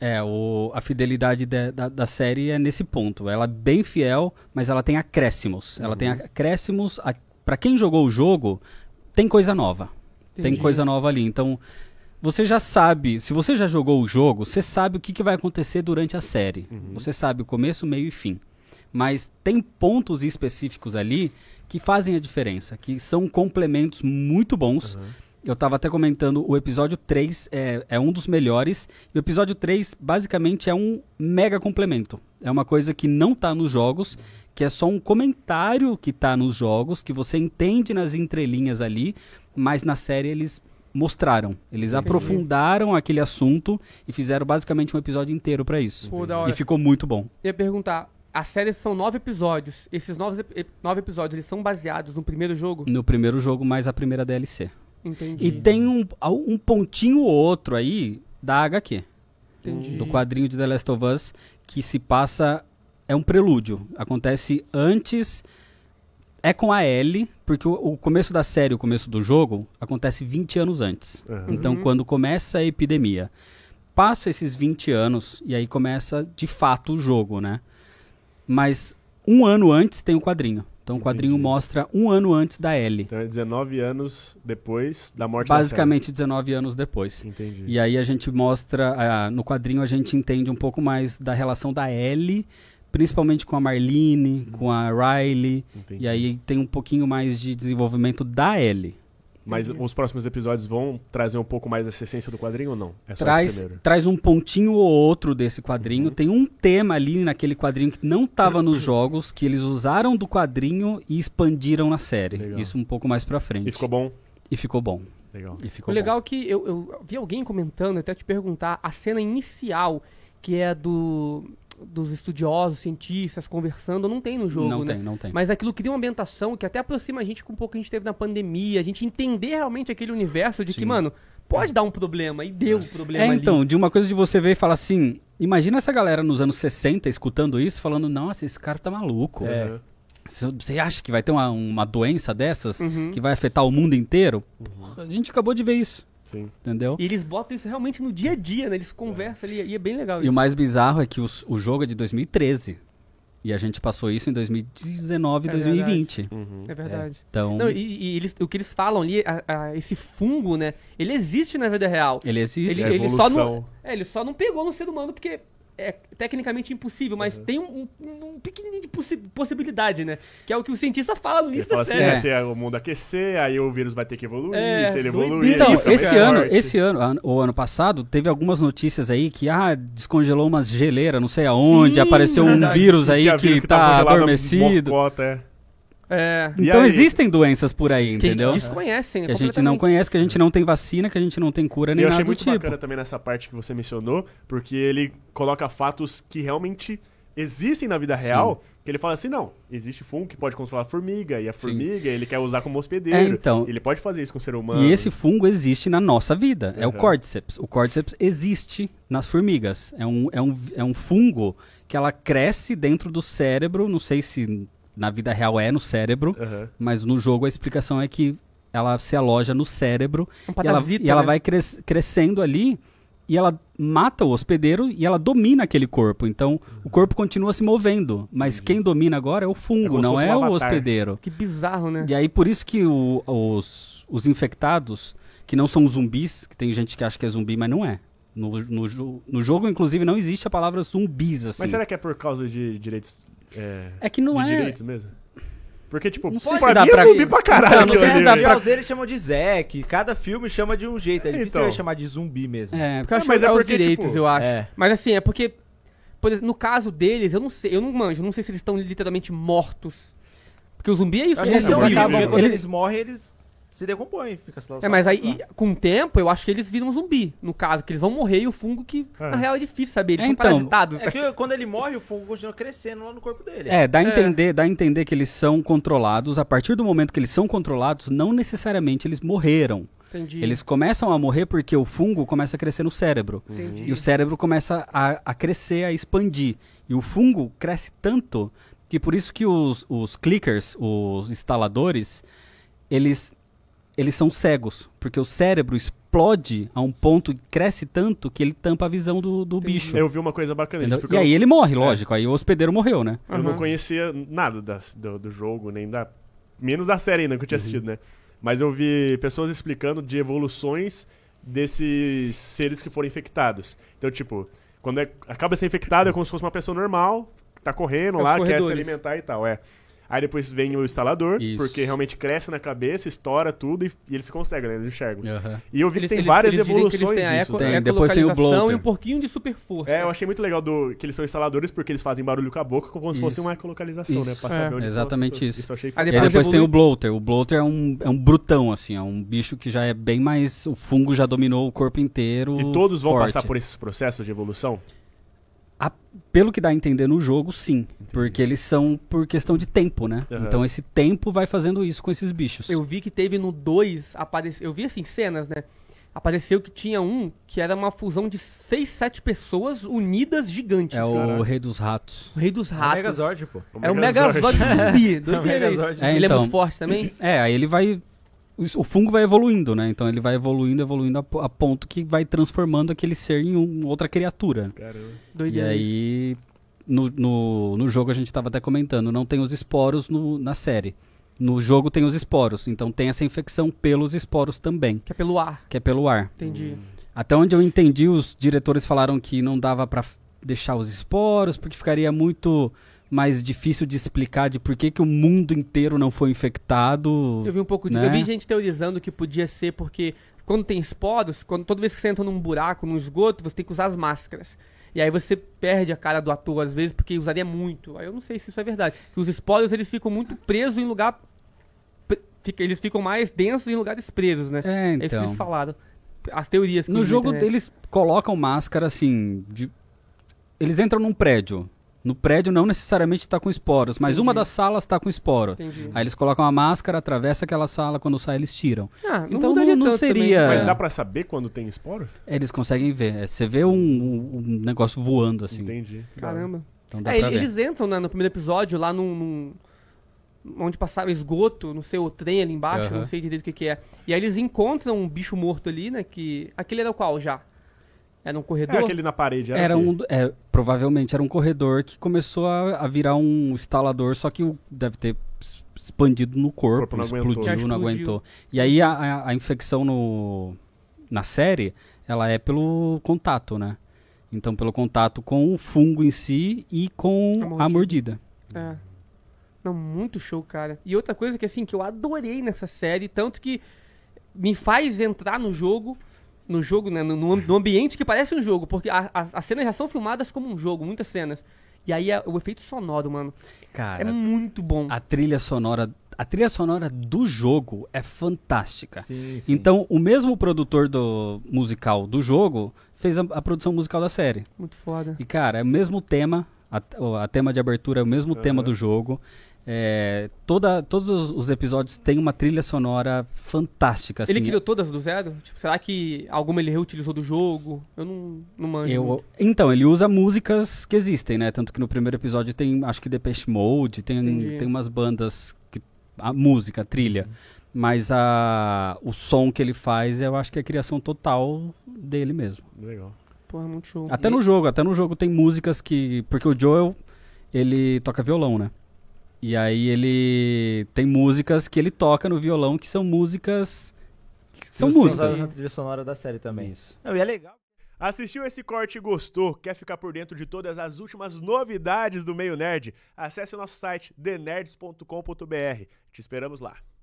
É, o, a fidelidade de, da, da, série é nesse ponto. Ela é bem fiel, mas ela tem acréscimos. Uhum. Ela tem uhum. acréscimos. A, pra quem jogou o jogo, tem coisa nova. Entendi. Tem coisa nova ali. Então, você já sabe, se você já jogou o jogo, você sabe o que, que vai acontecer durante a série. Uhum. Você sabe o começo, meio e fim. Mas tem pontos específicos ali que fazem a diferença, que são complementos muito bons. Uhum eu estava até comentando, o episódio 3 é, é um dos melhores. E o episódio 3, basicamente, é um mega complemento. É uma coisa que não está nos jogos, que é só um comentário que está nos jogos, que você entende nas entrelinhas ali, mas na série eles mostraram. Eles Entendi. aprofundaram aquele assunto e fizeram basicamente um episódio inteiro para isso. Pô, e ficou muito bom. Eu ia perguntar, a série são nove episódios. Esses nove, nove episódios, eles são baseados no primeiro jogo? No primeiro jogo, mais a primeira DLC. Entendi. E tem um, ah, um pontinho ou outro aí da HQ. Entendi. Do quadrinho de The Last of Us, que se passa. É um prelúdio. Acontece antes. É com a Ellie, porque o, o começo da série, o começo do jogo, acontece 20 anos antes. Então, uhum. Então, quando começa a epidemia, passa esses 20 anos e aí começa de fato o jogo, né? Mas um ano antes tem o quadrinho. Então o quadrinho mostra um ano antes da Ellie. Então é 19 anos depois da morte Basicamente da 19 anos depois. Entendi. E aí a gente mostra, no quadrinho a gente entende um pouco mais da relação da Ellie, principalmente com a Marlene, hum. com a Riley. Entendi. E aí tem um pouquinho mais de desenvolvimento da Ellie. Mas os próximos episódios vão trazer um pouco mais essa essência do quadrinho ou não? É traz, traz um pontinho ou outro desse quadrinho. Uhum. Tem um tema ali naquele quadrinho que não estava nos jogos, que eles usaram do quadrinho e expandiram na série. Legal. Isso um pouco mais pra frente. E ficou bom? E ficou bom. Legal. E ficou o legal bom. é que eu, eu vi alguém comentando, até te perguntar, a cena inicial, que é do dos estudiosos, cientistas conversando, não tem no jogo, não né? Não tem, não tem. Mas aquilo que deu uma ambientação que até aproxima a gente com um pouco que a gente teve na pandemia, a gente entender realmente aquele universo de Sim. que, mano, pode dar um problema e deu um é. problema É, ali. então, de uma coisa de você ver e falar assim, imagina essa galera nos anos 60 escutando isso, falando, nossa, esse cara tá maluco. É. Você acha que vai ter uma, uma doença dessas uhum. que vai afetar o mundo inteiro? Porra, a gente acabou de ver isso. Sim. Entendeu? E eles botam isso realmente no dia a dia, né? Eles conversam é. ali e é bem legal. E isso. o mais bizarro é que os, o jogo é de 2013. E a gente passou isso em 2019 e é 2020. Verdade. Uhum. É verdade. É, então... Não, e, e eles, o que eles falam ali, a, a, esse fungo, né? Ele existe na vida real. Ele existe. Ele, é ele, só não, é, ele só não pegou no ser humano porque é tecnicamente impossível, mas uhum. tem um, um, um pequenininho de possi possibilidade, né? Que é o que o cientista fala no início da assim, série. É. Né? Se é o mundo aquecer, aí o vírus vai ter que evoluir, é. se ele evoluir... Então, isso, é esse ano, esse ano, ou ano passado, teve algumas notícias aí que, ah, descongelou umas geleiras, não sei aonde, Sim, apareceu um verdade. vírus aí que, que, tá, tá adormecido. Mocota, é. É. Então existem doenças por aí, que entendeu? Que a gente desconhece, Que a gente não conhece, que a gente não tem vacina, que a gente não tem cura nem eu nada do tipo. Eu achei muito bacana tipo. também nessa parte que você mencionou, porque ele coloca fatos que realmente existem na vida real, que ele fala assim, não, existe fungo que pode controlar a formiga, e a formiga Sim. ele quer usar como hospedeiro. É, então, ele pode fazer isso com o ser humano. E esse fungo existe na nossa vida, uhum. é o uhum. cordyceps O cordyceps existe nas formigas. É um, é, um, é um fungo que ela cresce dentro do cérebro, não sei se na vida real é no cérebro, uhum. mas no jogo a explicação é que ela se aloja no cérebro um e, ela, e ela né? vai cres, crescendo ali e ela mata o hospedeiro e ela domina aquele corpo. Então, uhum. o corpo continua se movendo, mas quem domina agora é o é fungo, é não é um o hospedeiro. Que bizarro, né? E aí, por isso que o, os, os infectados, que não são zumbis, que tem gente que acha que é zumbi, mas não é. No, no, no jogo, inclusive, não existe a palavra zumbis, assim. Mas será que é por causa de direitos é, é que não de é. direitos mesmo? Porque, tipo, não sei se dá é pra... zumbi pra caralho. Não, não sei se dá pra... eles chamam de Zack, cada filme chama de um jeito. É difícil então. chamar de zumbi mesmo. É, porque eu é, acho é, mas que é, é porque, os tipo, direitos, tipo... eu acho. É. Mas assim, é porque... Por exemplo, no caso deles, eu não sei, eu não manjo, eu não sei se eles estão literalmente mortos. Porque o zumbi é isso. Né? Eles, eles, eles, morrem, eles se decompõe, fica se É, mas aí, com o tempo, eu acho que eles viram zumbi. No caso, que eles vão morrer e o fungo que, é. na real, é difícil saber. Eles é, são então, parasitados. É né? que quando ele morre, o fungo continua crescendo lá no corpo dele. É, dá a é. entender, dá a entender que eles são controlados. A partir do momento que eles são controlados, não necessariamente eles morreram. Entendi. Eles começam a morrer porque o fungo começa a crescer no cérebro. Entendi. E o cérebro começa a, a crescer, a expandir. E o fungo cresce tanto que por isso que os, os clickers, os instaladores, eles eles são cegos, porque o cérebro explode a um ponto e cresce tanto que ele tampa a visão do, do bicho. Eu vi uma coisa bacana. e eu... aí ele morre, é. lógico. É. Aí o hospedeiro morreu, né? Eu não conhecia nada das, do, do, jogo, nem da... Menos da série ainda que eu tinha uhum. assistido, né? Mas eu vi pessoas explicando de evoluções desses seres que foram infectados. Então, tipo, quando é, acaba de ser infectado é como se fosse uma pessoa normal, que tá correndo é lá, quer se alimentar e tal, é. Aí depois vem o instalador, Isso. porque realmente cresce na cabeça, estoura tudo e, e eles conseguem, né? Eles enxergam. Uhum. E eu vi eles, que tem eles, várias eles evoluções que disso. Tem, depois tem o bloater. e um pouquinho de super força. É, eu achei muito legal do, que eles são instaladores porque eles fazem barulho com a boca como se fosse uma ecolocalização, né? isso. né? Pra saber é. onde tá. Exatamente isso. isso achei aí depois, aí tem o bloater. O bloater é um, é um brutão, assim, é um bicho que já é bem mais... O fungo já dominou o corpo inteiro. E todos vão forte. passar por esses processos de evolução? A, pelo que dá a entender no jogo, sim. Entendi. Porque eles são por questão de tempo, né? Uhum. Então esse tempo vai fazendo isso com esses bichos. Eu vi que teve no 2, apareceu. Eu vi assim, cenas, né? Apareceu que tinha um que era uma fusão de 6, 7 pessoas unidas gigantes. É o Caraca. Rei dos Ratos. O Rei dos é Ratos. É o Megazord, pô. O é o Megazord zumbi. É, é, então. Ele é muito forte também? É, aí ele vai o fungo vai evoluindo, né? Então ele vai evoluindo, evoluindo a, a ponto que vai transformando aquele ser em um, outra criatura. Caramba. Doideira. E aí, no, no, no, jogo a gente estava até comentando, não tem os esporos no, na série. No jogo tem os esporos, então tem essa infecção pelos esporos também. Que é pelo ar. Que é pelo ar. Entendi. Hum. Até onde eu entendi, os diretores falaram que não dava para deixar os esporos, porque ficaria muito mais difícil de explicar de por que, que o mundo inteiro não foi infectado. Eu vi um pouco né? de. Eu vi né? gente teorizando que podia ser porque quando tem esporos, quando, toda vez que você entra num buraco, num esgoto, você tem que usar as máscaras. E aí você perde a cara do ator às vezes porque usaria muito. Aí eu não sei se isso é verdade. Que os esporos eles ficam muito presos em lugar eles ficam mais densos em lugares presos, né? É, então. É isso que então. eles falaram. As teorias que No jogo é eles colocam máscara assim, de... eles entram num prédio. No prédio não necessariamente está com esporos, mas Entendi. uma das salas está com esporo. Entendi. Aí eles colocam a máscara, atravessa aquela sala, quando sai eles tiram. Ah, então não, não seria. Também. Mas dá para saber quando tem esporo? Eles conseguem ver. É, você vê um, um, negócio voando assim. Entendi. Caramba. Então dá é, pra eles ver. entram né, no primeiro episódio lá num, num onde passava esgoto, não sei, o trem ali embaixo, uhum. não sei direito o que, que, é. E aí eles encontram um bicho morto ali, né? Que. Aquele era o qual já? Era um é corredor. É aquele na parede, era. era um, é, Provavelmente era um corredor que começou a, a virar um instalador, só que deve ter expandido no corpo, não explodiu, não, não aguentou. E aí a, a, a infecção no, na série, ela é pelo contato, né? Então, pelo contato com o fungo em si e com a mordida. A mordida. É. Não, muito show, cara. E outra coisa que assim, que eu adorei nessa série, tanto que me faz entrar no jogo, no jogo, né? No, no, ambiente que parece um jogo, porque as cenas já são filmadas como um jogo, muitas cenas. E aí é o efeito sonoro, mano. Cara, é muito bom. A trilha sonora, a trilha sonora do jogo é fantástica. Sim, sim. Então, o mesmo produtor do musical do jogo fez a, a, produção musical da série. Muito foda. E cara, é o mesmo tema, a, a tema de abertura é o mesmo uhum. tema do jogo. É, toda, todos os episódios têm uma trilha sonora fantástica. Assim. Ele criou todas do zero? Tipo, será que alguma ele reutilizou do jogo? Eu não, não manjo. Eu, então, ele usa músicas que existem, né? Tanto que no primeiro episódio tem, acho que Depeche Mode, tem, tem umas bandas que. A música, a trilha. Mas a, o som que ele faz, eu acho que é a criação total dele mesmo. Legal. Porra, é muito show. Até e... no jogo, até no jogo tem músicas que. Porque o Joel, ele toca violão, né? E aí ele tem músicas que ele toca no violão que são músicas que são músicas. na trilha sonora da série também. Isso. Não, e é legal. Assistiu esse corte e gostou? Quer ficar por dentro de todas as últimas novidades do meio nerd? Acesse o nosso site thenerds.com.br. Te esperamos lá.